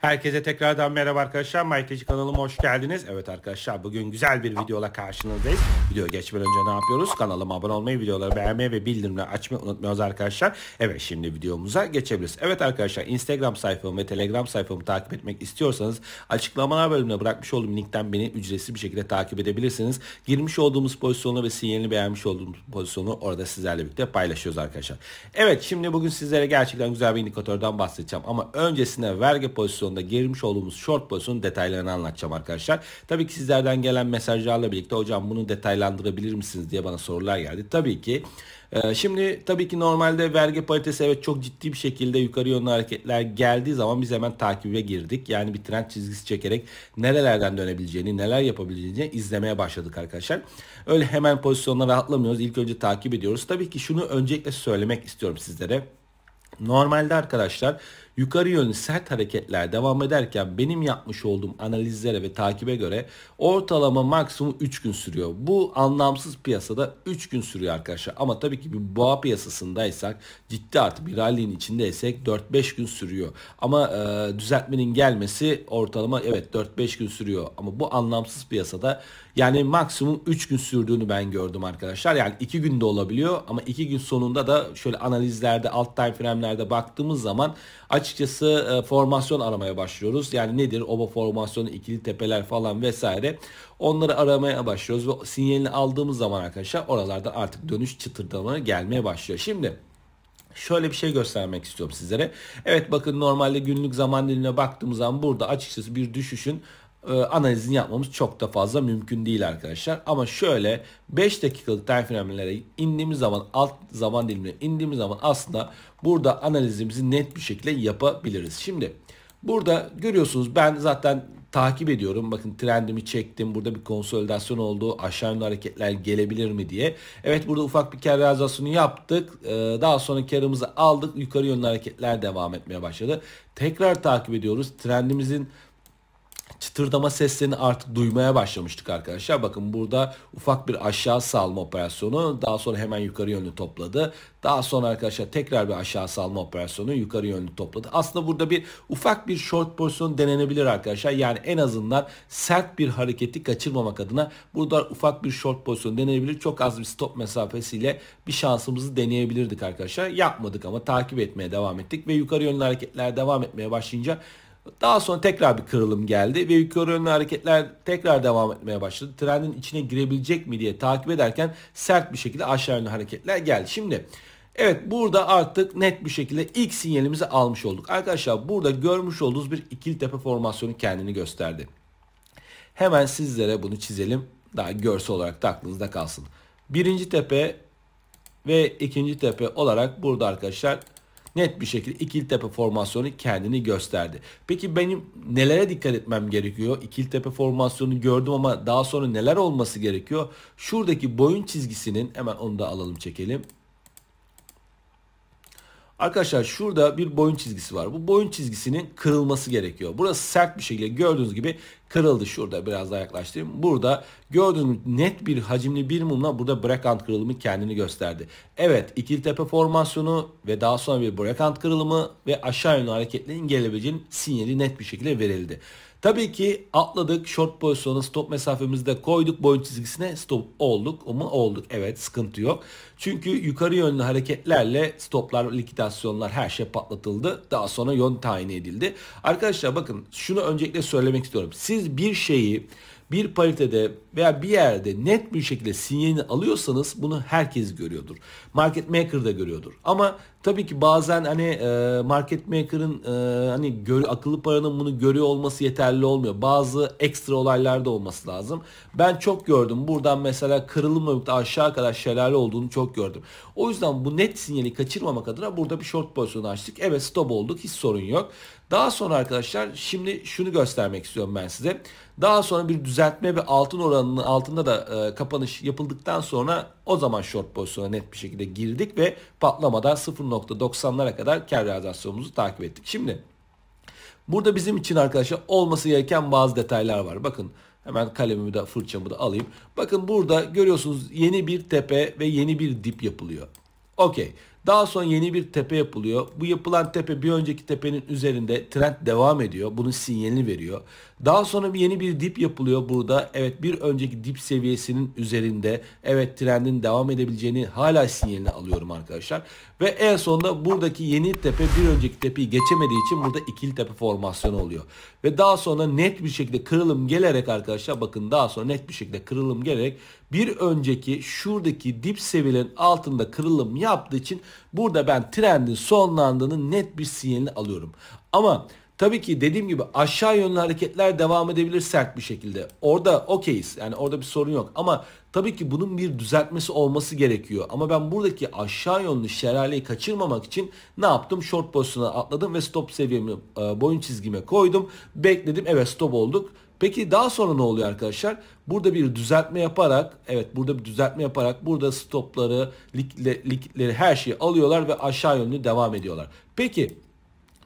Herkese tekrardan merhaba arkadaşlar. Maiteci kanalıma hoş geldiniz. Evet arkadaşlar bugün güzel bir videoyla karşınızdayız. Video geçmeden önce ne yapıyoruz? Kanalıma abone olmayı, videoları beğenmeyi ve bildirimleri açmayı unutmuyoruz arkadaşlar. Evet şimdi videomuza geçebiliriz. Evet arkadaşlar Instagram sayfamı ve Telegram sayfamı takip etmek istiyorsanız açıklamalar bölümüne bırakmış olduğum linkten beni ücretsiz bir şekilde takip edebilirsiniz. Girmiş olduğumuz pozisyonu ve sinyalini beğenmiş olduğumuz pozisyonu orada sizlerle birlikte paylaşıyoruz arkadaşlar. Evet şimdi bugün sizlere gerçekten güzel bir indikatörden bahsedeceğim ama öncesinde vergi pozisyonu sezonda girmiş olduğumuz short pozisyonun detaylarını anlatacağım arkadaşlar. Tabii ki sizlerden gelen mesajlarla birlikte hocam bunu detaylandırabilir misiniz diye bana sorular geldi. Tabii ki e, Şimdi tabii ki normalde vergi paritesi evet çok ciddi bir şekilde yukarı yönlü hareketler geldiği zaman biz hemen takibe girdik. Yani bir trend çizgisi çekerek nerelerden dönebileceğini, neler yapabileceğini izlemeye başladık arkadaşlar. Öyle hemen pozisyonlara rahatlamıyoruz. İlk önce takip ediyoruz. Tabii ki şunu öncelikle söylemek istiyorum sizlere. Normalde arkadaşlar Yukarı yönlü sert hareketler devam ederken benim yapmış olduğum analizlere ve takibe göre ortalama maksimum 3 gün sürüyor. Bu anlamsız piyasada 3 gün sürüyor arkadaşlar. Ama tabii ki bir boğa piyasasındaysak ciddi artı bir rallinin içindeysek 4-5 gün sürüyor. Ama e, düzeltmenin gelmesi ortalama evet 4-5 gün sürüyor. Ama bu anlamsız piyasada yani maksimum 3 gün sürdüğünü ben gördüm arkadaşlar. Yani 2 günde olabiliyor ama 2 gün sonunda da şöyle analizlerde alt time frame'lerde baktığımız zaman açıkçası e, formasyon aramaya başlıyoruz. Yani nedir oba formasyonu, ikili tepeler falan vesaire. Onları aramaya başlıyoruz ve sinyalini aldığımız zaman arkadaşlar oralarda artık dönüş çıtırdama gelmeye başlıyor. Şimdi Şöyle bir şey göstermek istiyorum sizlere. Evet bakın normalde günlük zaman dilimine baktığımız zaman burada açıkçası bir düşüşün e, analizini yapmamız çok da fazla mümkün değil arkadaşlar. Ama şöyle 5 dakikalık time frame'lere indiğimiz zaman alt zaman dilimine indiğimiz zaman aslında burada analizimizi net bir şekilde yapabiliriz. Şimdi burada görüyorsunuz ben zaten takip ediyorum. Bakın trendimi çektim. Burada bir konsolidasyon oldu. Aşağı yönlü hareketler gelebilir mi diye. Evet burada ufak bir kar realizasyonu yaptık. Ee, daha sonra karımızı aldık. Yukarı yönlü hareketler devam etmeye başladı. Tekrar takip ediyoruz. Trendimizin çıtırdama seslerini artık duymaya başlamıştık arkadaşlar. Bakın burada ufak bir aşağı salma operasyonu daha sonra hemen yukarı yönlü topladı. Daha sonra arkadaşlar tekrar bir aşağı salma operasyonu yukarı yönlü topladı. Aslında burada bir ufak bir short pozisyon denenebilir arkadaşlar. Yani en azından sert bir hareketi kaçırmamak adına burada ufak bir short pozisyon denenebilir. Çok az bir stop mesafesiyle bir şansımızı deneyebilirdik arkadaşlar. Yapmadık ama takip etmeye devam ettik ve yukarı yönlü hareketler devam etmeye başlayınca daha sonra tekrar bir kırılım geldi ve yukarı yönlü hareketler tekrar devam etmeye başladı. Trendin içine girebilecek mi diye takip ederken sert bir şekilde aşağı yönlü hareketler geldi. Şimdi Evet burada artık net bir şekilde ilk sinyalimizi almış olduk. Arkadaşlar burada görmüş olduğunuz bir ikili tepe formasyonu kendini gösterdi. Hemen sizlere bunu çizelim. Daha görsel olarak da aklınızda kalsın. Birinci tepe ve ikinci tepe olarak burada arkadaşlar net bir şekilde ikili tepe formasyonu kendini gösterdi. Peki benim nelere dikkat etmem gerekiyor? İkili tepe formasyonu gördüm ama daha sonra neler olması gerekiyor? Şuradaki boyun çizgisinin hemen onu da alalım çekelim. Arkadaşlar şurada bir boyun çizgisi var. Bu boyun çizgisinin kırılması gerekiyor. Burası sert bir şekilde gördüğünüz gibi kırıldı. Şurada biraz daha yaklaştırayım. Burada gördüğünüz net bir hacimli bir mumla burada brekant kırılımı kendini gösterdi. Evet ikili tepe formasyonu ve daha sonra bir brekant kırılımı ve aşağı yönlü hareketlerin gelebileceğinin sinyali net bir şekilde verildi. Tabii ki atladık short pozisyonu stop mesafemizi de koyduk boyun çizgisine stop olduk mu olduk evet sıkıntı yok. Çünkü yukarı yönlü hareketlerle stoplar likidasyonlar her şey patlatıldı daha sonra yön tayin edildi. Arkadaşlar bakın şunu öncelikle söylemek istiyorum siz bir şeyi bir paritede veya bir yerde net bir şekilde sinyalini alıyorsanız bunu herkes görüyordur. Market maker da görüyordur. Ama Tabii ki bazen hani e, market maker'ın e, hani gör, akıllı paranın bunu görüyor olması yeterli olmuyor. Bazı ekstra olaylarda olması lazım. Ben çok gördüm. Buradan mesela kırılımla birlikte aşağı kadar şelale olduğunu çok gördüm. O yüzden bu net sinyali kaçırmamak adına burada bir short pozisyon açtık. Evet stop olduk. Hiç sorun yok. Daha sonra arkadaşlar şimdi şunu göstermek istiyorum ben size. Daha sonra bir düzeltme ve altın oranının altında da e, kapanış yapıldıktan sonra o zaman short pozisyona net bir şekilde girdik ve patlamada 0.90'lara kadar kar realizasyonumuzu takip ettik. Şimdi burada bizim için arkadaşlar olması gereken bazı detaylar var. Bakın hemen kalemimi de fırçamı da alayım. Bakın burada görüyorsunuz yeni bir tepe ve yeni bir dip yapılıyor. Okey. Daha sonra yeni bir tepe yapılıyor. Bu yapılan tepe bir önceki tepenin üzerinde trend devam ediyor. Bunun sinyalini veriyor. Daha sonra yeni bir dip yapılıyor burada. Evet bir önceki dip seviyesinin üzerinde. Evet trendin devam edebileceğini hala sinyalini alıyorum arkadaşlar. Ve en sonunda buradaki yeni tepe bir önceki tepeyi geçemediği için burada ikili tepe formasyonu oluyor. Ve daha sonra net bir şekilde kırılım gelerek arkadaşlar bakın daha sonra net bir şekilde kırılım gelerek bir önceki şuradaki dip seviyenin altında kırılım yaptığı için Burada ben trendin sonlandığını net bir sinyalini alıyorum. Ama Tabii ki dediğim gibi aşağı yönlü hareketler devam edebilir sert bir şekilde. Orada okeyiz. Yani orada bir sorun yok. Ama tabii ki bunun bir düzeltmesi olması gerekiyor. Ama ben buradaki aşağı yönlü şelaleyi kaçırmamak için ne yaptım? Short pozisyona atladım ve stop seviyemi e, boyun çizgime koydum. Bekledim. Evet stop olduk. Peki daha sonra ne oluyor arkadaşlar? Burada bir düzeltme yaparak, evet burada bir düzeltme yaparak burada stopları, likle, likleri her şeyi alıyorlar ve aşağı yönlü devam ediyorlar. Peki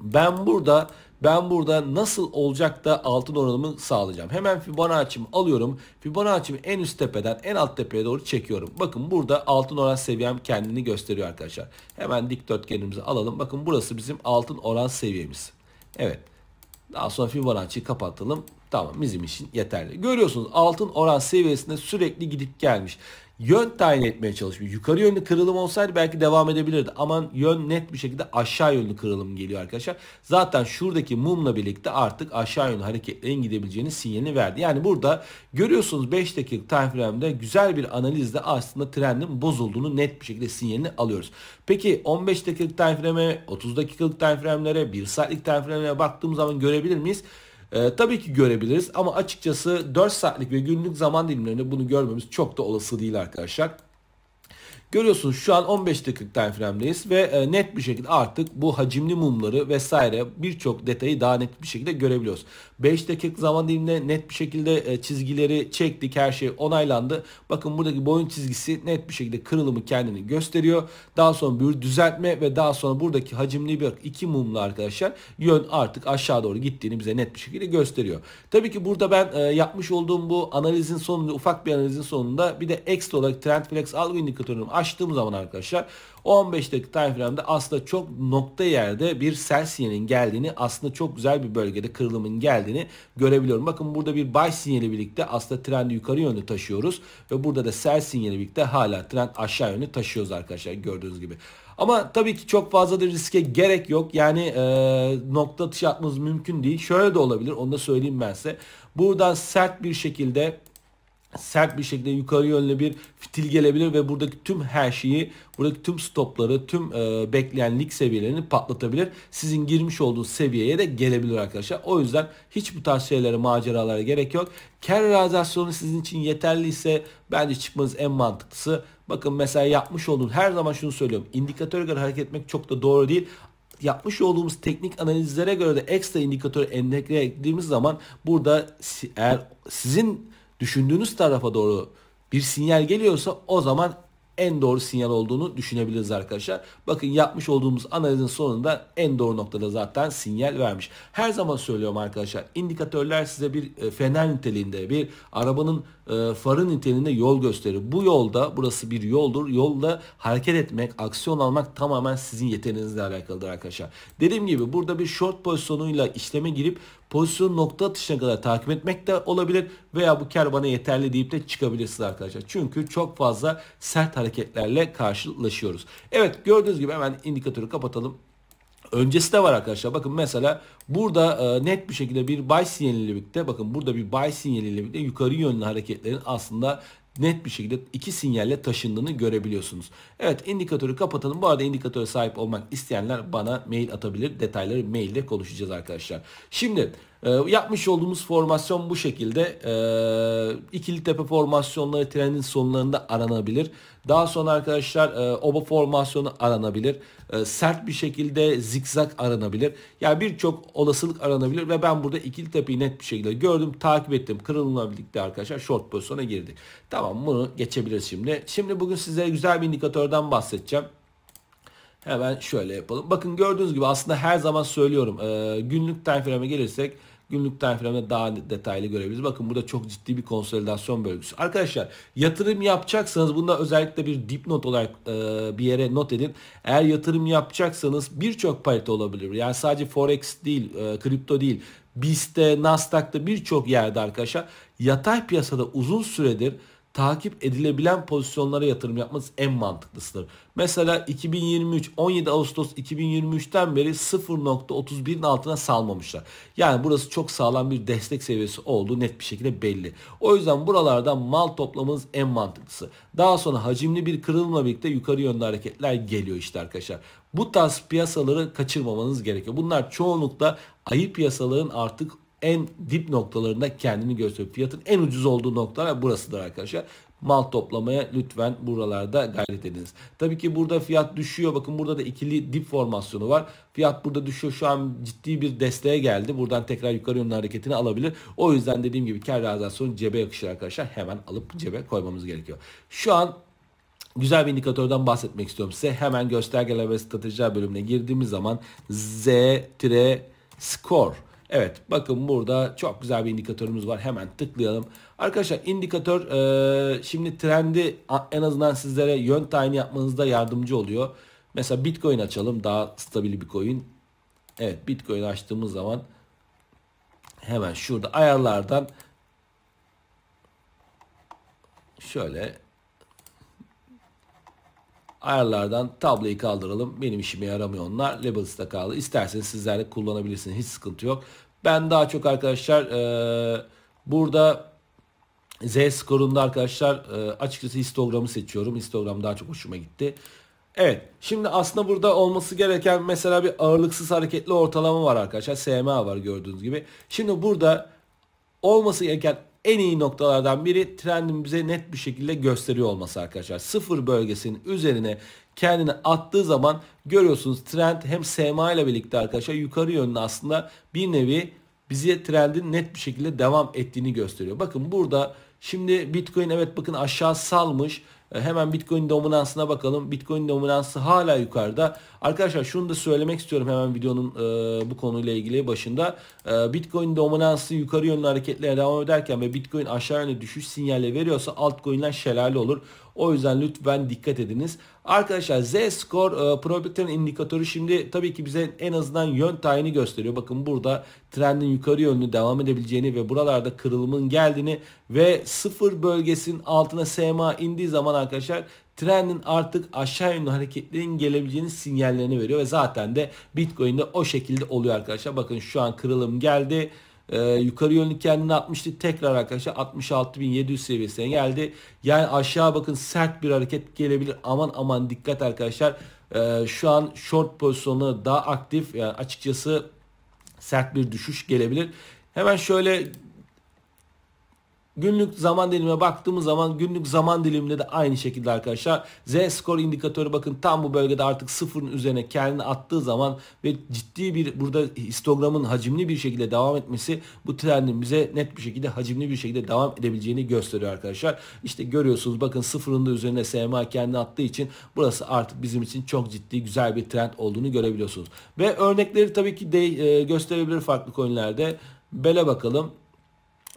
ben burada ben burada nasıl olacak da altın oranımı sağlayacağım. Hemen Fibonacci'mi alıyorum. Fibonacci'mi en üst tepeden en alt tepeye doğru çekiyorum. Bakın burada altın oran seviyem kendini gösteriyor arkadaşlar. Hemen dikdörtgenimizi alalım. Bakın burası bizim altın oran seviyemiz. Evet. Daha sonra Fibonacci'yi kapatalım. Tamam bizim için yeterli. Görüyorsunuz altın oran seviyesinde sürekli gidip gelmiş. Yön tayin etmeye çalışmış. Yukarı yönlü kırılım olsaydı belki devam edebilirdi. Ama yön net bir şekilde aşağı yönlü kırılım geliyor arkadaşlar. Zaten şuradaki mumla birlikte artık aşağı yönlü hareketlerin gidebileceğini sinyalini verdi. Yani burada görüyorsunuz 5 dakikalık time frame'de güzel bir analizle aslında trendin bozulduğunu net bir şekilde sinyalini alıyoruz. Peki 15 dakikalık time frame'e, 30 dakikalık time frame'lere, 1 saatlik time frame'lere baktığımız zaman görebilir miyiz? E, tabii ki görebiliriz ama açıkçası 4 saatlik ve günlük zaman dilimlerinde bunu görmemiz çok da olası değil arkadaşlar. Görüyorsunuz şu an 15 dakikalık time frame'deyiz ve e, net bir şekilde artık bu hacimli mumları vesaire birçok detayı daha net bir şekilde görebiliyoruz. 5 dakikalık zaman diliminde net bir şekilde e, çizgileri çektik. Her şey onaylandı. Bakın buradaki boyun çizgisi net bir şekilde kırılımı kendini gösteriyor. Daha sonra bir düzeltme ve daha sonra buradaki hacimli bir iki mumla arkadaşlar yön artık aşağı doğru gittiğini bize net bir şekilde gösteriyor. Tabii ki burada ben e, yapmış olduğum bu analizin sonunda ufak bir analizin sonunda bir de ekstra olarak trend flex algı indikatörünü açtığım zaman arkadaşlar 15 dakika time frame'de aslında çok nokta yerde bir sell sinyalin geldiğini aslında çok güzel bir bölgede kırılımın geldiğini sinyallerini görebiliyorum. Bakın burada bir buy sinyali birlikte aslında trendi yukarı yönlü taşıyoruz ve burada da sell sinyali birlikte hala trend aşağı yönlü taşıyoruz arkadaşlar gördüğünüz gibi. Ama tabii ki çok fazla da riske gerek yok. Yani e, nokta atışı atmanız mümkün değil. Şöyle de olabilir onu da söyleyeyim ben size. Buradan sert bir şekilde sert bir şekilde yukarı yönlü bir fitil gelebilir ve buradaki tüm her şeyi, buradaki tüm stopları, tüm e, bekleyen lig seviyelerini patlatabilir. Sizin girmiş olduğunuz seviyeye de gelebilir arkadaşlar. O yüzden hiç bu tarz şeylere, maceralara gerek yok. Kar realizasyonu sizin için yeterliyse bence çıkmanız en mantıklısı. Bakın mesela yapmış olduğun her zaman şunu söylüyorum. İndikatöre göre hareket etmek çok da doğru değil yapmış olduğumuz teknik analizlere göre de ekstra indikatörü endeklediğimiz zaman burada eğer sizin düşündüğünüz tarafa doğru bir sinyal geliyorsa o zaman en doğru sinyal olduğunu düşünebiliriz arkadaşlar. Bakın yapmış olduğumuz analizin sonunda en doğru noktada zaten sinyal vermiş. Her zaman söylüyorum arkadaşlar indikatörler size bir e, fener niteliğinde bir arabanın e, farı niteliğinde yol gösterir. Bu yolda burası bir yoldur. Yolda hareket etmek, aksiyon almak tamamen sizin yeteneğinizle alakalıdır arkadaşlar. Dediğim gibi burada bir short pozisyonuyla işleme girip Pozisyon nokta atışına kadar takip etmek de olabilir veya bu kar bana yeterli deyip de çıkabilirsiniz arkadaşlar. Çünkü çok fazla sert hareketlerle karşılaşıyoruz. Evet gördüğünüz gibi hemen indikatörü kapatalım. Öncesi de var arkadaşlar. Bakın mesela burada e, net bir şekilde bir buy sinyaliyle birlikte bakın burada bir buy sinyaliyle birlikte yukarı yönlü hareketlerin aslında net bir şekilde iki sinyalle taşındığını görebiliyorsunuz. Evet indikatörü kapatalım. Bu arada indikatöre sahip olmak isteyenler bana mail atabilir. Detayları mailde konuşacağız arkadaşlar. Şimdi ee, yapmış olduğumuz formasyon bu şekilde. E, ikili tepe formasyonları trendin sonlarında aranabilir. Daha sonra arkadaşlar e, oba formasyonu aranabilir. E, sert bir şekilde zikzak aranabilir. Yani birçok olasılık aranabilir ve ben burada ikili tepeyi net bir şekilde gördüm, takip ettim. Kırılımla birlikte arkadaşlar short pozisyona girdik. Tamam bunu geçebiliriz şimdi. Şimdi bugün size güzel bir indikatörden bahsedeceğim. Hemen şöyle yapalım. Bakın gördüğünüz gibi aslında her zaman söylüyorum. E, günlük time frame'e gelirsek Günlük tariflemede daha detaylı görebiliriz. Bakın burada çok ciddi bir konsolidasyon bölgesi. Arkadaşlar yatırım yapacaksanız bunda özellikle bir dipnot olarak e, bir yere not edin. Eğer yatırım yapacaksanız birçok parite olabilir. Yani sadece forex değil, e, kripto değil. BIST'te, Nasdaq'ta birçok yerde arkadaşlar yatay piyasada uzun süredir takip edilebilen pozisyonlara yatırım yapmanız en mantıklısıdır. Mesela 2023 17 Ağustos 2023'ten beri 0.31'in altına salmamışlar. Yani burası çok sağlam bir destek seviyesi olduğu net bir şekilde belli. O yüzden buralarda mal toplamanız en mantıklısı. Daha sonra hacimli bir kırılma birlikte yukarı yönlü hareketler geliyor işte arkadaşlar. Bu tarz piyasaları kaçırmamanız gerekiyor. Bunlar çoğunlukla ayı piyasaların artık en dip noktalarında kendini gösteriyor. Fiyatın en ucuz olduğu nokta ve burasıdır arkadaşlar mal toplamaya lütfen buralarda gayret ediniz. Tabii ki burada fiyat düşüyor. Bakın burada da ikili dip formasyonu var. Fiyat burada düşüyor. Şu an ciddi bir desteğe geldi. Buradan tekrar yukarı yönlü hareketini alabilir. O yüzden dediğim gibi kar realizasyonu cebe yakışır arkadaşlar. Hemen alıp cebe koymamız gerekiyor. Şu an Güzel bir indikatörden bahsetmek istiyorum size. Hemen göstergeler ve stratejiler bölümüne girdiğimiz zaman Z-Score Evet bakın burada çok güzel bir indikatörümüz var. Hemen tıklayalım. Arkadaşlar indikatör e, şimdi trendi en azından sizlere yön tayini yapmanızda yardımcı oluyor. Mesela Bitcoin açalım. Daha stabil bir coin. Evet Bitcoin açtığımız zaman hemen şurada ayarlardan şöyle Ayarlardan tabloyu kaldıralım. Benim işime yaramıyor onlar. Labels'ta kaldı. İsterseniz sizler de kullanabilirsiniz. Hiç sıkıntı yok. Ben daha çok arkadaşlar e, burada Z skorunda arkadaşlar e, açıkçası histogramı seçiyorum. Histogram daha çok hoşuma gitti. Evet. Şimdi aslında burada olması gereken mesela bir ağırlıksız hareketli ortalama var arkadaşlar. SMA var gördüğünüz gibi. Şimdi burada olması gereken en iyi noktalardan biri trendin bize net bir şekilde gösteriyor olması arkadaşlar. Sıfır bölgesinin üzerine kendini attığı zaman görüyorsunuz trend hem SMA ile birlikte arkadaşlar yukarı yönlü aslında bir nevi bize trendin net bir şekilde devam ettiğini gösteriyor. Bakın burada şimdi Bitcoin evet bakın aşağı salmış e, hemen Bitcoin dominansına bakalım. Bitcoin dominansı hala yukarıda. Arkadaşlar şunu da söylemek istiyorum hemen videonun e, bu konuyla ilgili başında. E, Bitcoin dominansı yukarı yönlü hareketlere devam ederken ve Bitcoin aşağı yönlü düşüş sinyali veriyorsa altcoin'ler şelale olur. O yüzden lütfen dikkat ediniz. Arkadaşlar Z-skor e, probabilitenin indikatörü şimdi tabii ki bize en azından yön tayini gösteriyor. Bakın burada trendin yukarı yönlü devam edebileceğini ve buralarda kırılımın geldiğini ve sıfır bölgesinin altına SMA indiği zaman arkadaşlar trendin artık aşağı yönlü hareketlerin gelebileceğini sinyallerini veriyor ve zaten de Bitcoin'de o şekilde oluyor arkadaşlar. Bakın şu an kırılım geldi. E, yukarı yönlü kendini atmıştı. Tekrar arkadaşlar 66.700 seviyesine geldi. Yani aşağı bakın sert bir hareket gelebilir. Aman aman dikkat arkadaşlar. E, şu an short pozisyonu daha aktif. Yani açıkçası sert bir düşüş gelebilir. Hemen şöyle Günlük zaman dilimine baktığımız zaman günlük zaman diliminde de aynı şekilde arkadaşlar Z skor indikatörü bakın tam bu bölgede artık sıfırın üzerine kendini attığı zaman ve ciddi bir burada histogramın hacimli bir şekilde devam etmesi bu trendin bize net bir şekilde hacimli bir şekilde devam edebileceğini gösteriyor arkadaşlar. İşte görüyorsunuz bakın sıfırın da üzerine SMA kendini attığı için burası artık bizim için çok ciddi güzel bir trend olduğunu görebiliyorsunuz. Ve örnekleri tabii ki de, e, gösterebilir farklı konularda Bele bakalım.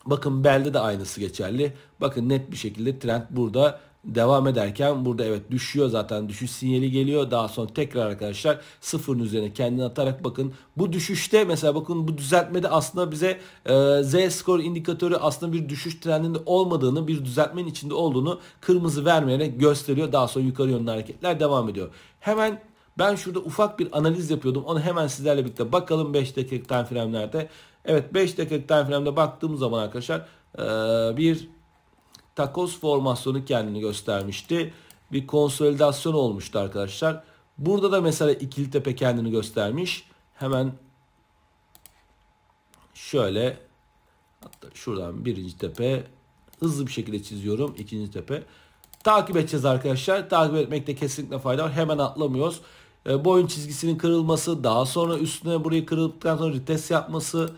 Bakın belde de aynısı geçerli. Bakın net bir şekilde trend burada devam ederken burada evet düşüyor zaten düşüş sinyali geliyor. Daha sonra tekrar arkadaşlar sıfırın üzerine kendini atarak bakın. Bu düşüşte mesela bakın bu düzeltmede aslında bize e, Z score indikatörü aslında bir düşüş trendinde olmadığını bir düzeltmenin içinde olduğunu kırmızı vermeyerek gösteriyor. Daha sonra yukarı yönlü hareketler devam ediyor. Hemen ben şurada ufak bir analiz yapıyordum. Onu hemen sizlerle birlikte bakalım 5 dakikalık time frame'lerde Evet 5 dakikalık time frame'de baktığımız zaman arkadaşlar e, bir takos formasyonu kendini göstermişti. Bir konsolidasyon olmuştu arkadaşlar. Burada da mesela ikili tepe kendini göstermiş. Hemen şöyle hatta şuradan birinci tepe hızlı bir şekilde çiziyorum. ikinci tepe. Takip edeceğiz arkadaşlar. Takip etmekte kesinlikle fayda var. Hemen atlamıyoruz. E, boyun çizgisinin kırılması, daha sonra üstüne burayı kırıldıktan sonra rites yapması,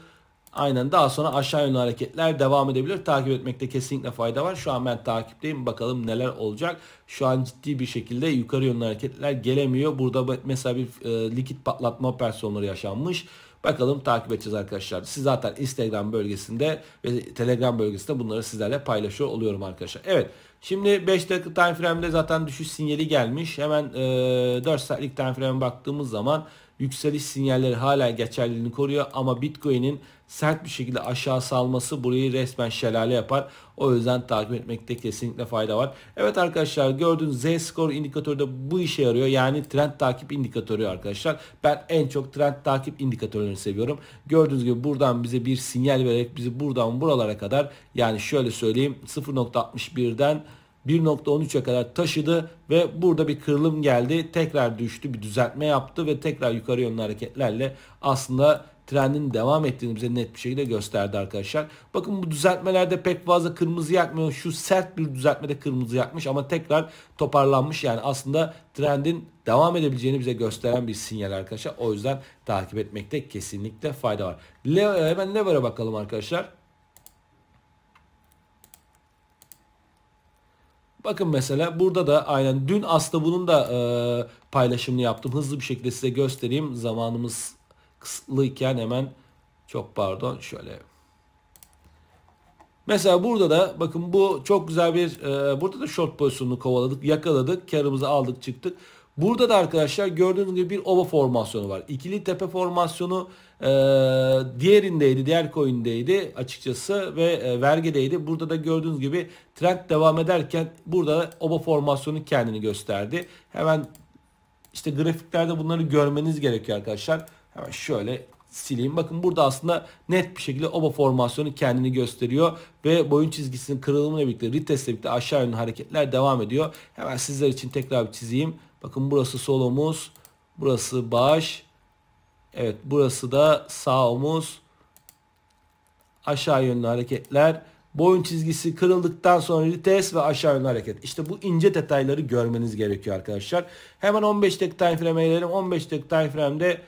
Aynen daha sonra aşağı yönlü hareketler devam edebilir. Takip etmekte kesinlikle fayda var. Şu an ben takipteyim. Bakalım neler olacak. Şu an ciddi bir şekilde yukarı yönlü hareketler gelemiyor. Burada mesela bir e, likit patlatma operasyonları yaşanmış. Bakalım takip edeceğiz arkadaşlar. Siz zaten Instagram bölgesinde ve Telegram bölgesinde bunları sizlerle paylaşıyor oluyorum arkadaşlar. Evet şimdi 5 dakika time frame'de zaten düşüş sinyali gelmiş. Hemen e, 4 saatlik time frame'e baktığımız zaman yükseliş sinyalleri hala geçerliliğini koruyor. Ama Bitcoin'in sert bir şekilde aşağı salması burayı resmen şelale yapar. O yüzden takip etmekte kesinlikle fayda var. Evet arkadaşlar gördüğünüz Z skor indikatörü de bu işe yarıyor. Yani trend takip indikatörü arkadaşlar. Ben en çok trend takip indikatörlerini seviyorum. Gördüğünüz gibi buradan bize bir sinyal vererek bizi buradan buralara kadar yani şöyle söyleyeyim 0.61'den 1.13'e kadar taşıdı ve burada bir kırılım geldi. Tekrar düştü, bir düzeltme yaptı ve tekrar yukarı yönlü hareketlerle aslında trendin devam ettiğini bize net bir şekilde gösterdi arkadaşlar. Bakın bu düzeltmelerde pek fazla kırmızı yakmıyor. Şu sert bir düzeltmede kırmızı yakmış ama tekrar toparlanmış. Yani aslında trendin devam edebileceğini bize gösteren bir sinyal arkadaşlar. O yüzden takip etmekte kesinlikle fayda var. Le hemen Lever'a bakalım arkadaşlar. Bakın mesela burada da aynen dün aslında bunun da e, paylaşımını yaptım. Hızlı bir şekilde size göstereyim. Zamanımız kısıtlıyken hemen çok pardon şöyle Mesela burada da bakın bu çok güzel bir e, burada da short pozisyonunu kovaladık, yakaladık, karımızı aldık, çıktık. Burada da arkadaşlar gördüğünüz gibi bir ova formasyonu var. İkili tepe formasyonu e, diğerindeydi, diğer coin'deydi açıkçası ve e, vergideydi. Burada da gördüğünüz gibi trend devam ederken burada ova formasyonu kendini gösterdi. Hemen işte grafiklerde bunları görmeniz gerekiyor arkadaşlar. Hemen şöyle sileyim. Bakın burada aslında net bir şekilde oba formasyonu kendini gösteriyor ve boyun çizgisinin kırılımıyla birlikte ritesle birlikte aşağı yönlü hareketler devam ediyor. Hemen sizler için tekrar bir çizeyim. Bakın burası sol omuz, burası baş. Evet burası da sağ omuz. Aşağı yönlü hareketler. Boyun çizgisi kırıldıktan sonra Rites ve aşağı yönlü hareket. İşte bu ince detayları görmeniz gerekiyor arkadaşlar. Hemen 15 dakika time frame edelim. 15 dakika time frame'de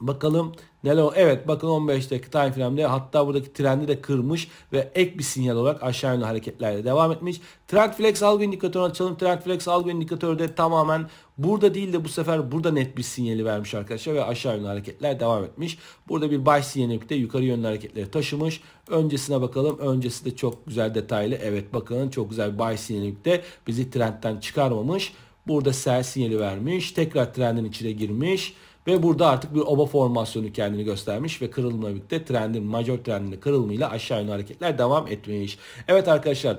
Bakalım neler o? Evet bakın 15 dakika time frame'de hatta buradaki trendi de kırmış ve ek bir sinyal olarak aşağı yönlü hareketlerle devam etmiş. Trend Flex algı indikatörünü açalım. Trend Flex algı indikatörü de tamamen burada değil de bu sefer burada net bir sinyali vermiş arkadaşlar ve aşağı yönlü hareketler devam etmiş. Burada bir baş sinyali de yukarı yönlü hareketleri taşımış. Öncesine bakalım. Öncesi de çok güzel detaylı. Evet bakın çok güzel bir buy sinyali de bizi trendten çıkarmamış. Burada sell sinyali vermiş. Tekrar trendin içine girmiş. Ve burada artık bir oba formasyonu kendini göstermiş ve kırılımla birlikte trendin, major trendin kırılımıyla aşağı yönlü hareketler devam etmiş. Evet arkadaşlar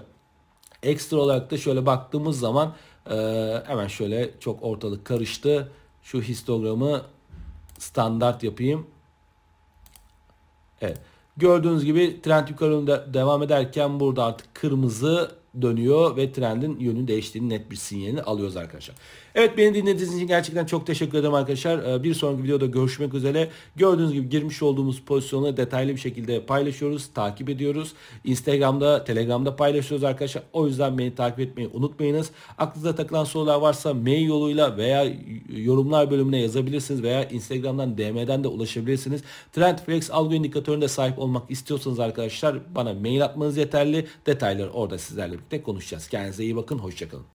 ekstra olarak da şöyle baktığımız zaman e, hemen şöyle çok ortalık karıştı. Şu histogramı standart yapayım. Evet. Gördüğünüz gibi trend yukarı devam ederken burada artık kırmızı dönüyor ve trendin yönü değiştiğini net bir sinyalini alıyoruz arkadaşlar. Evet beni dinlediğiniz için gerçekten çok teşekkür ederim arkadaşlar. Ee, bir sonraki videoda görüşmek üzere. Gördüğünüz gibi girmiş olduğumuz pozisyonu detaylı bir şekilde paylaşıyoruz, takip ediyoruz. Instagram'da, Telegram'da paylaşıyoruz arkadaşlar. O yüzden beni takip etmeyi unutmayınız. Aklınıza takılan sorular varsa mail yoluyla veya yorumlar bölümüne yazabilirsiniz veya Instagram'dan DM'den de ulaşabilirsiniz. Trendflex algı indikatörüne sahip olmak istiyorsanız arkadaşlar bana mail atmanız yeterli. Detayları orada sizlerle birlikte konuşacağız. Kendinize iyi bakın. Hoşçakalın.